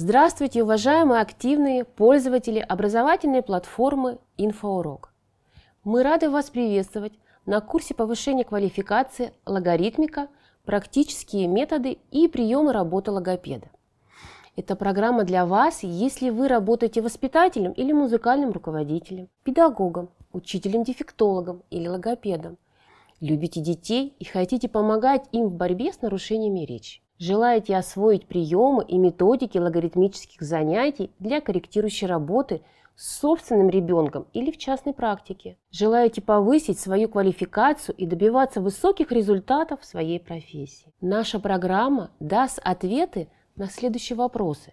Здравствуйте, уважаемые активные пользователи образовательной платформы «Инфоурок». Мы рады вас приветствовать на курсе повышения квалификации «Логаритмика. Практические методы и приемы работы логопеда». Эта программа для вас, если вы работаете воспитателем или музыкальным руководителем, педагогом, учителем-дефектологом или логопедом, любите детей и хотите помогать им в борьбе с нарушениями речи. Желаете освоить приемы и методики логаритмических занятий для корректирующей работы с собственным ребенком или в частной практике? Желаете повысить свою квалификацию и добиваться высоких результатов в своей профессии? Наша программа даст ответы на следующие вопросы.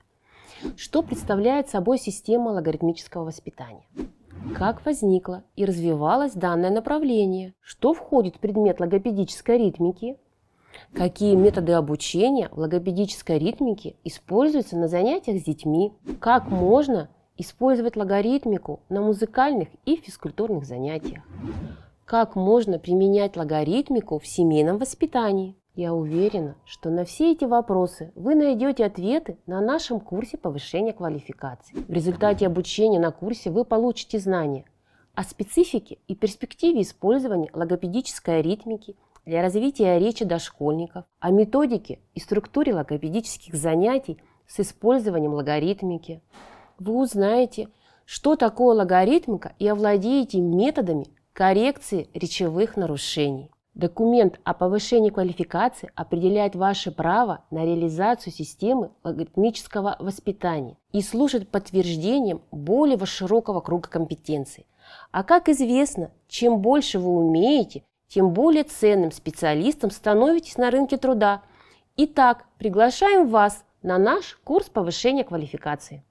Что представляет собой система логаритмического воспитания? Как возникло и развивалось данное направление? Что входит в предмет логопедической ритмики? Какие методы обучения в логопедической ритмике используются на занятиях с детьми? Как можно использовать логаритмику на музыкальных и физкультурных занятиях? Как можно применять логаритмику в семейном воспитании? Я уверена, что на все эти вопросы вы найдете ответы на нашем курсе повышения квалификации. В результате обучения на курсе вы получите знания о специфике и перспективе использования логопедической ритмики для развития речи дошкольников, о методике и структуре логопедических занятий с использованием логаритмики. Вы узнаете, что такое логаритмика и овладеете методами коррекции речевых нарушений. Документ о повышении квалификации определяет ваше право на реализацию системы логаритмического воспитания и служит подтверждением более широкого круга компетенций. А как известно, чем больше вы умеете, тем более ценным специалистом становитесь на рынке труда. Итак, приглашаем вас на наш курс повышения квалификации.